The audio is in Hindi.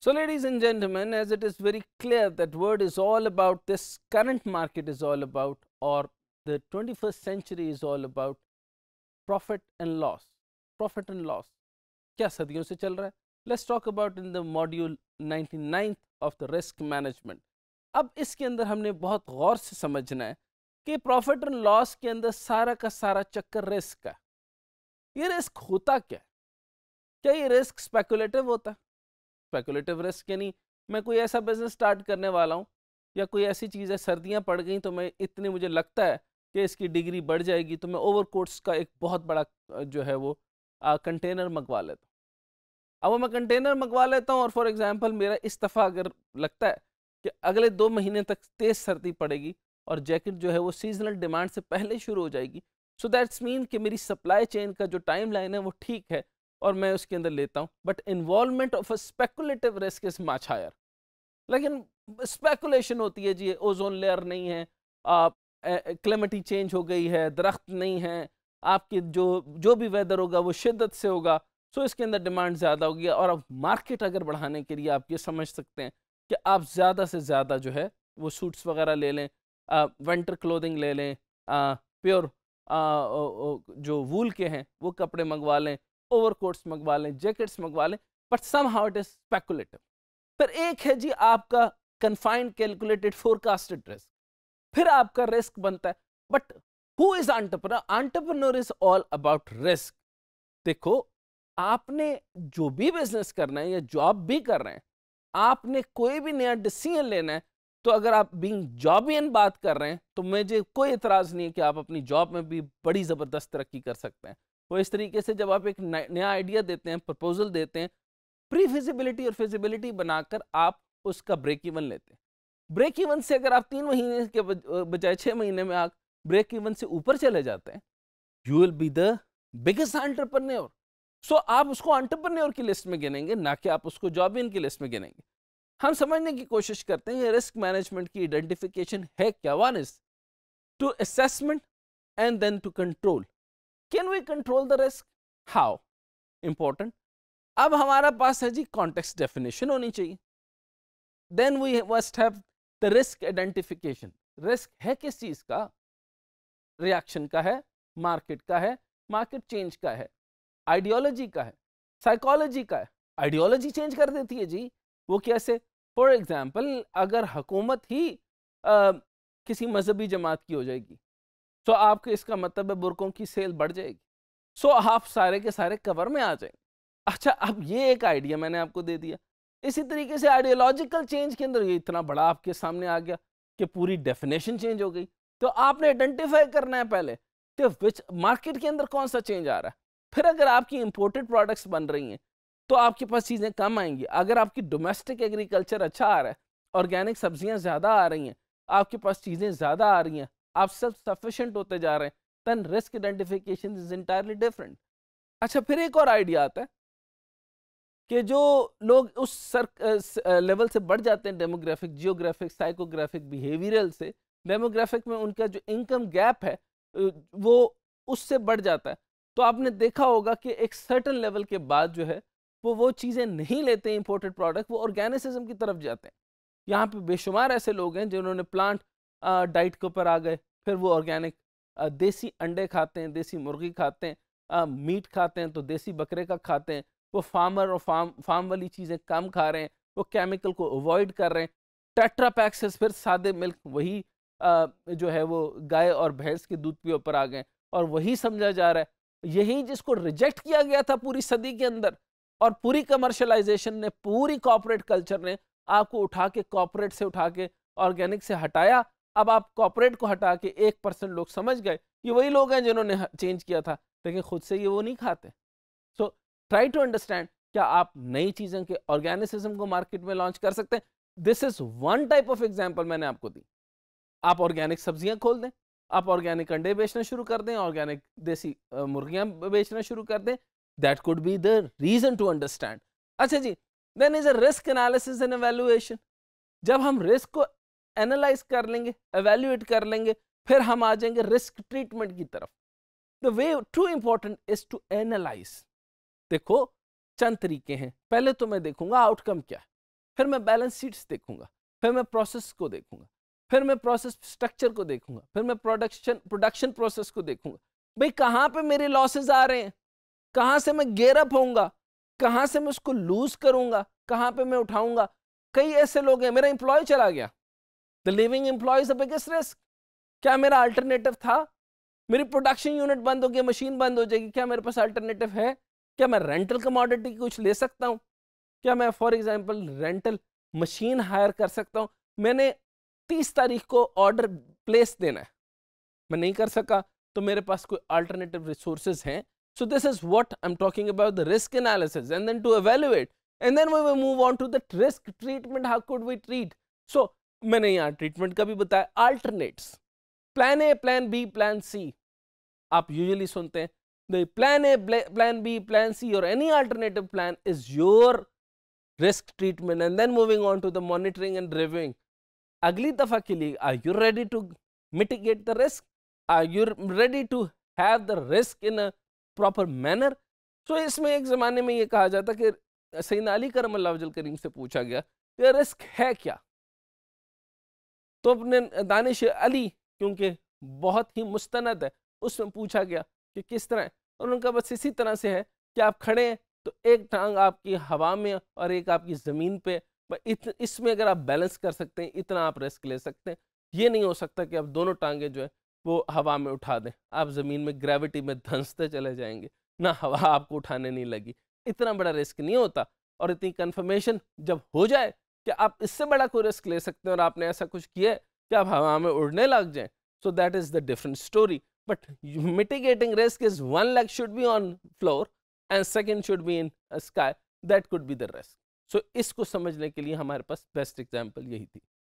So ladies and gentlemen, as it is very clear that word is all about this current market is all about or the 21st century is all about profit and loss, profit and loss. क्या सदियों से चल रहा है? Let's talk about in the module 99th of the risk management. अब इसके अंदर हमने बहुत गौर से समझना है कि profit and loss के अंदर सारा का सारा चक्कर risk का ये risk होता क्या है क्या ये रिस्क स्पेकुलेटिव होता है स्पेकुलेटिव रिस्क यानी मैं कोई ऐसा बिजनेस स्टार्ट करने वाला हूँ या कोई ऐसी चीज़ है सर्दियाँ पड़ गई तो मैं इतनी मुझे लगता है कि इसकी डिग्री बढ़ जाएगी तो मैं ओवर कोर्ट्स का एक बहुत बड़ा जो है वो आ, कंटेनर मंगवा लेता हूँ अब वो मैं कंटेनर मंगवा लेता हूँ और फॉर एग्ज़ाम्पल मेरा इस दफ़ा अगर लगता है कि अगले दो महीने तक तेज़ सर्दी पड़ेगी और जैकेट जो है वो सीजनल डिमांड से पहले शुरू हो जाएगी सो दैट्स मीन कि मेरी सप्लाई चेन का जो टाइम लाइन है वो ठीक है और मैं उसके अंदर लेता हूँ but involvement of a speculative risk is much higher लेकिन स्पेकुलेशन होती है जी ओजोन लेयर नहीं है आप क्लेमेटी चेंज हो गई है दरख्त नहीं है आपके जो जो भी वेदर होगा वो शिद्दत से होगा सो इसके अंदर डिमांड ज़्यादा होगी और अब मार्केट अगर बढ़ाने के लिए आप ये समझ सकते हैं कि आप ज़्यादा से ज़्यादा जो है वो सूट्स वगैरह ले लें आ, विंटर क्लोथिंग ले लें प्योर जो वूल के हैं वो कपड़े मंगवा लें ओवरकोट्स मंगवा लें जैकेट्स मंगवा लें but somehow it is speculative फिर एक है जी आपका कन्फाइंड कैलकुलेटेड फोरकास्टेड रिस्क फिर आपका रिस्क बनता है but who is entrepreneur entrepreneur is all about risk देखो आपने जो भी बिजनेस करना है या जॉब भी कर रहे हैं आपने कोई भी नया डिसीजन लेना है तो अगर आप बीइंग जॉबियन बात कर रहे हैं तो मुझे कोई इतराज़ नहीं है कि आप अपनी जॉब में भी बड़ी ज़बरदस्त तरक्की कर सकते हैं तो इस तरीके से जब आप एक नया आइडिया देते हैं प्रपोजल देते हैं प्री फिजिबिलिटी और फिजिबिलिटी बनाकर आप उसका ब्रेक इवन लेते हैं ब्रेक इवन से अगर आप तीन महीने के बजाय छः महीने में आप ब्रेक इवन से ऊपर चले जाते हैं you will be the biggest entrepreneur so आप उसको एंटरप्रन्योर की लिस्ट में गिनेंगे ना कि आप उसको जॉब इन की लिस्ट में गिनेंगे हम समझने की कोशिश करते हैं रिस्क मैनेजमेंट की आइडेंटिफिकेशन है क्या one is to assessment and then to control can we control the risk how important अब हमारा पास है जी कॉन्टेक्स डेफिनेशन होनी चाहिए then we must have the risk identification risk है किस चीज का रिएक्शन का है मार्केट का है मार्केट चेंज का है आइडियोलॉजी का है साइकोलॉजी का है आइडियोलॉजी चेंज कर देती है जी वो कैसे फॉर एग्जाम्पल अगर हुकूमत ही आ, किसी मजहबी जमात की हो जाएगी तो आपके इसका मतलब है बुरकों की सेल बढ़ जाएगी सो आप सारे के सारे कवर में आ जाएंगे अच्छा अब ये एक आइडिया मैंने आपको दे दिया इसी तरीके से आइडियोलॉजिकल चेंज के अंदर ये इतना बड़ा आपके सामने आ गया कि पूरी डेफिनेशन चेंज हो गई तो आपने आइडेंटिफाई करना है पहले कि विच मार्केट के अंदर कौन सा चेंज आ रहा है फिर अगर आपकी इंपोर्टेड प्रोडक्ट्स बन रही हैं तो आपके पास चीज़ें कम आएंगी अगर आपकी डोमेस्टिक एग्रीकल्चर अच्छा आ रहा है ऑर्गेनिक सब्जियां ज़्यादा आ रही हैं आपके पास चीज़ें ज़्यादा आ रही हैं आप सेल्फ सफिशेंट होते जा रहे हैं then risk identification is entirely different अच्छा फिर एक और आइडिया आता है कि जो लोग उस सर लेवल से बढ़ जाते हैं डेमोग्राफिक जियोग्राफिक साइकोग्राफिक बिहेवियरल से डेमोग्राफिक में उनका जो इनकम गैप है वो उससे बढ़ जाता है तो आपने देखा होगा कि एक सर्टन लेवल के बाद जो है वो वो चीज़ें नहीं लेते इंपोर्टेड प्रोडक्ट वो ऑर्गेनिसिज्म की तरफ जाते हैं यहाँ पे बेशुमार ऐसे लोग हैं जिन्होंने प्लांट डाइट के ऊपर आ गए फिर वो ऑर्गेनिक देसी अंडे खाते हैं देसी मुर्गी खाते हैं मीट खाते हैं तो देसी बकरे का खाते हैं वो फार्मर और फार्म फार्म वाली चीज़ें कम खा रहे हैं वो केमिकल को अवॉइड कर रहे हैं टेट्रापैक फिर सादे मिल्क वही आ, जो है वो गाय और भैंस के दूध पियो ऊपर आ गए और वही समझा जा रहा है यही जिसको रिजेक्ट किया गया था पूरी सदी के अंदर और पूरी कमर्शलाइजेशन ने पूरी कॉपरेट कल्चर ने आपको उठा के कॉपरेट से उठा के ऑर्गेनिक से हटाया अब आप कॉपोरेट को हटा के एक परसेंट लोग समझ गए ये वही लोग हैं जिन्होंने चेंज किया था लेकिन खुद से ये वो नहीं खाते सो ट्राई टू अंडरस्टैंड क्या आप नई चीज़ों के ऑर्गेनिसिज्म को मार्केट में लॉन्च कर सकते हैं this is one type of example मैंने आपको दी आप ऑर्गेनिक सब्जियां खोल दें आप ऑर्गेनिक अंडे बेचना शुरू कर दें ऑर्गेनिक देसी मुर्गियां बेचना शुरू कर दें that could be the reason to understand अच्छा जी then is a risk analysis and evaluation जब हम रिस्क को एनालाइज कर लेंगे एवेल्यूएट कर लेंगे फिर हम आ जाएंगे रिस्क ट्रीटमेंट की तरफ the way to important is to analyse देखो चंद तरीके हैं पहले तो मैं देखूंगा आउटकम क्या है फिर मैं बैलेंस शीट्स देखूंगा फिर मैं प्रोसेस को देखूंगा फिर मैं प्रोसेस स्ट्रक्चर को देखूंगा फिर मैं प्रोडक्शन प्रोडक्शन प्रोसेस को देखूंगा भाई कहाँ पे मेरे लॉसेस आ रहे हैं कहाँ से मैं गेरअप होऊंगा कहाँ से मैं उसको लूज करूंगा कहाँ पे मैं उठाऊंगा कई ऐसे लोग हैं मेरा इंप्लॉय चला गया the living employees the biggest risk क्या मेरा अल्टरनेटिव था मेरी प्रोडक्शन यूनिट बंद होगी मशीन बंद हो जाएगी क्या मेरे पास अल्टरनेटिव है क्या मैं रेंटल कमोडिटी कुछ ले सकता हूँ क्या मैं for example rental machine hire कर सकता हूँ मैंने तीस तारीख को ऑर्डर प्लेस देना है मैं नहीं कर सका तो मेरे पास कोई अल्टरनेटिव रिसोर्सेज हैं so this is what I am talking about the risk analysis and then to evaluate and then we move on to the risk treatment how could we treat so मैंने यहां ट्रीटमेंट का भी बताया alternates plan A plan B plan C आप यूजली सुनते हैं plan A plan B plan C और any alternative plan is your risk treatment and then moving on to the monitoring and reviewing अगली दफा के लिए are you ready to mitigate the risk are you ready to have the risk in a proper manner so इसमें एक जमाने में यह कहा जाता कि सैन अली करम अल्लाह करीम से पूछा गया रिस्क है क्या तो अपने दानिश अली क्योंकि बहुत ही मुस्तनद है उसमें पूछा गया कि किस तरह है? और उनका बस इसी तरह से है कि आप खड़े हैं तो एक टांग आपकी हवा में और एक आपकी ज़मीन पे इसमें अगर आप बैलेंस कर सकते हैं इतना आप रिस्क ले सकते हैं ये नहीं हो सकता कि आप दोनों टांगें जो है वो हवा में उठा दें आप ज़मीन में ग्रेविटी में धंसते चले जाएंगे ना हवा आपको उठाने नहीं लगी इतना बड़ा रिस्क नहीं होता और इतनी कन्फर्मेशन जब हो जाए कि आप इससे बड़ा कोई रिस्क ले सकते हैं और आपने ऐसा कुछ किया है कि आप हवा में उड़ने लग जाएं so that is the different story but mitigating risk is one leg should be on floor and second should be in sky that could be the risk so इसको समझने के लिए हमारे पास बेस्ट एग्जाम्पल यही थी